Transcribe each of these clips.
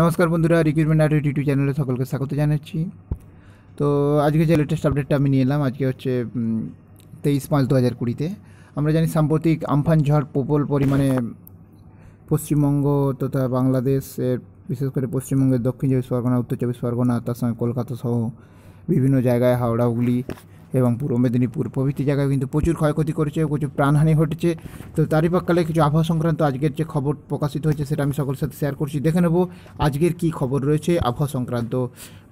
নমস্কার বন্ধুরা রিক্রুটমেন্ট আর ইউটিউব চ্যানেলে সকলকে স্বাগত জানাচ্ছি তো আজকে যে লেটেস্ট আপডেটটা আমি নিয়ে এলাম আজকে হচ্ছে তেইশ পাঁচ দু হাজার কুড়িতে আমরা জানি সাম্প্রতিক আমফান ঝড় প্রবল পরিমাণে পশ্চিমবঙ্গ তথা বাংলাদেশের বিশেষ করে পশ্চিমবঙ্গের দক্ষিণ চব্বিশ পরগনা উত্তর চব্বিশ পরগনা তার সঙ্গে কলকাতা সহ বিভিন্ন জায়গায় হাওড়া হুগলি এবং পূর্ব মেদিনীপুর প্রভৃতি জায়গায় কিন্তু প্রচুর ক্ষয়ক্ষতি করেছে প্রচুর প্রাণহানি ঘটেছে তো তারই প্রাককালে কিছু আবহাওয়া সংক্রান্ত আজকের যে খবর প্রকাশিত হয়েছে সেটা আমি সকলের সাথে শেয়ার করছি দেখে নেব আজকের কি খবর রয়েছে আবহাওয়া সংক্রান্ত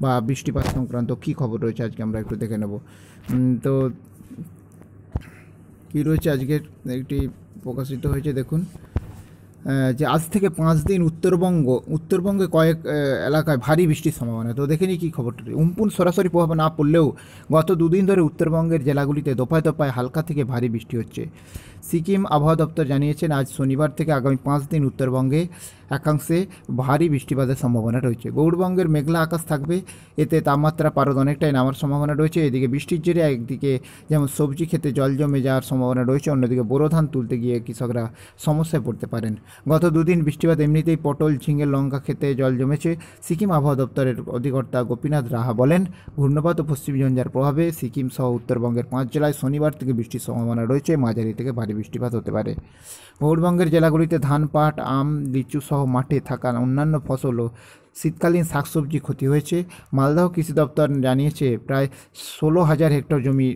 বা বৃষ্টিপাত সংক্রান্ত কি খবর রয়েছে আজকে আমরা একটু দেখে নেব তো কী রয়েছে আজকের একটি প্রকাশিত হয়েছে দেখুন যে আজ থেকে পাঁচ দিন উত্তরবঙ্গ উত্তরবঙ্গে কয়েক এলাকায় ভারী বৃষ্টির সম্ভাবনা তো দেখে নিই কী খবরটা উম্পুন সরাসরি প্রভাব না পড়লেও গত দুদিন ধরে উত্তরবঙ্গের জেলাগুলিতে দফায় দফায় হালকা থেকে ভারী বৃষ্টি হচ্ছে সিকিম আবহাওয়া দপ্তর জানিয়েছেন আজ শনিবার থেকে আগামী পাঁচ দিন উত্তরবঙ্গে একাংশে ভারী বৃষ্টিপাতের সম্ভাবনা রয়েছে গৌড়বঙ্গের মেঘলা আকাশ থাকবে এতে তাপমাত্রা পারদ অনেকটাই নামার সম্ভাবনা রয়েছে এদিকে বৃষ্টির জেরে একদিকে যেমন সবজি খেতে জল জমে যাওয়ার সম্ভাবনা রয়েছে অন্যদিকে বোরো ধান তুলতে গিয়ে কৃষকরা সমস্যায় পড়তে পারেন গত দুদিন বৃষ্টিপাত এমনিতেই পটল ঝিঙে লঙ্কা খেতে জল জমেছে সিকিম আবহাওয়া দপ্তরের অধিকর্তা গোপীনাথ রাহা বলেন ঘূর্ণপাত ও পশ্চিম পশ্চিমঝঞ্ঝার প্রভাবে সিকিম সহ উত্তরবঙ্গের পাঁচ জেলায় শনিবার থেকে বৃষ্টির সম্ভাবনা রয়েছে মাঝারি থেকে ভারী বৃষ্টিপাত হতে পারে গৌড়বঙ্গের জেলাগুলিতে ধান পাট আম লিচু সহ মাঠে থাকা অন্যান্য ফসল ও শীতকালীন শাকসবজি ক্ষতি হয়েছে মালদহ কৃষি দপ্তর জানিয়েছে প্রায় ষোলো হাজার হেক্টর জমি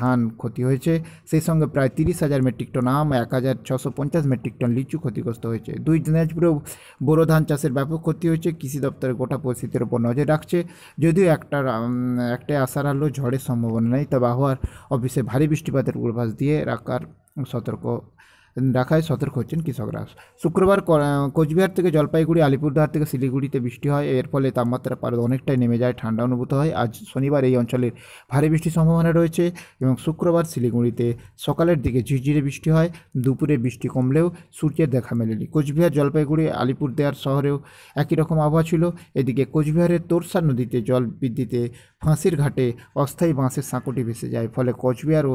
ধান ক্ষতি হয়েছে সেই সঙ্গে প্রায় তিরিশ হাজার মেট্রিক টন আম এক হাজার ছশো পঞ্চাশ মেট্রিক টন লিচু ক্ষতিগ্রস্ত হয়েছে দুই দিনাজপুরেও বোরো ধান চাষের ব্যাপক ক্ষতি হয়েছে কৃষি দপ্তরের গোটা পরিস্থিতির ওপর নজর রাখছে যদিও একটার একটাই আশার আলো ঝড়ের সম্ভাবনা নেই তবে আবহাওয়ার অফিসে ভারী বৃষ্টিপাতের পূর্বাভাস দিয়ে রাখার সতর্ক রাখায় সতর্ক হচ্ছেন কৃষকরা শুক্রবার কোচবিহার থেকে জলপাইগুড়ি আলিপুরদুয়ার থেকে শিলিগুড়িতে বৃষ্টি হয় এর ফলে তাপমাত্রা পারদ অনেকটাই নেমে যায় ঠান্ডা অনুভূত হয় আজ শনিবার এই অঞ্চলের ভারী বৃষ্টির সম্ভাবনা রয়েছে এবং শুক্রবার শিলিগুড়িতে সকালের দিকে ঝিরঝিরে বৃষ্টি হয় দুপুরে বৃষ্টি কমলেও সূর্যের দেখা মেলেনি কোচবিহার জলপাইগুড়ি আলিপুরদুয়ার শহরেও একই রকম আবহাওয়া ছিল এদিকে কোচবিহারের তোরসা নদীতে জল বৃদ্ধিতে ফাঁসির ঘাটে অস্থায়ী বাঁশের সাঁকুটি ভেসে যায় ফলে কোচবিহার ও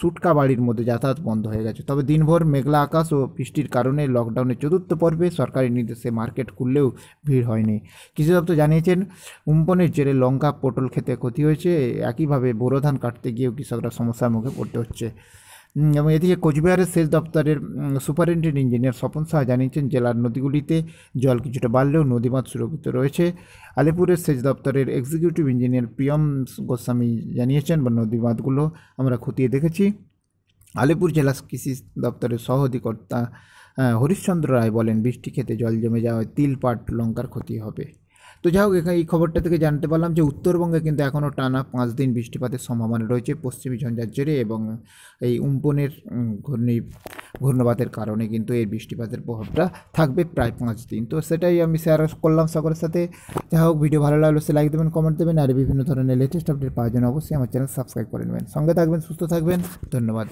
সুটকা বাড়ির মধ্যে যাতায়াত বন্ধ হয়ে গেছে তবে দিনভর মেঘলা আকাশ ও বৃষ্টির কারণে লকডাউনের চতুর্থ পর্বে সরকারি নির্দেশে মার্কেট খুললেও ভিড় হয়নি কৃষি দপ্তর জানিয়েছেন উম্পনের জেরে লঙ্কা পটল খেতে ক্ষতি হয়েছে একইভাবে বোরো ধান কাটতে গিয়েও কৃষকরা সমস্যার মুখে পড়তে হচ্ছে এবং এদিকে কোচবিহারের সেচ দপ্তরের সুপারিনটেন্ডেন্ট ইঞ্জিনিয়ার স্বপন সাহা জানিয়েছেন জেলার নদীগুলিতে জল কিছুটা বাড়লেও নদীবাঁধ সুরক্ষিত রয়েছে আলিপুরের সেচ দপ্তরের এক্সিকিউটিভ ইঞ্জিনিয়ার প্রিয়ম গোস্বামী জানিয়েছেন বা নদীবাঁধগুলো আমরা খতিয়ে দেখেছি আলিপুর জেলা কৃষি দপ্তরের সহ অধিকর্তা হরিশ্চন্দ্র রায় বলেন বৃষ্টি খেতে জল জমে যাওয়ায় তিল পাট লঙ্কার ক্ষতি হবে তো যাই হোক এখানে এই খবরটা থেকে জানতে পারলাম যে উত্তরবঙ্গে কিন্তু এখনও টানা পাঁচ দিন বৃষ্টিপাতের সম্ভাবনা রয়েছে পশ্চিমী ঝঞ্ঝার জেরে এবং এই উম্পনের ঘূর্ণি ঘূর্ণপাতের কারণে কিন্তু এই বৃষ্টিপাতের প্রভাবটা থাকবে প্রায় পাঁচ দিন তো সেটাই আমি শেয়ার করলাম সকলের সাথে যাই হোক ভিডিও ভালো লাগলো সে লাইক দেবেন কমেন্ট দেবেন আর বিভিন্ন ধরনের লেটেস্ট আপডেট পাওয়ার জন্য অবশ্যই আমার চ্যানেল সাবস্ক্রাইব করে নেবেন সঙ্গে থাকবেন সুস্থ থাকবেন ধন্যবাদ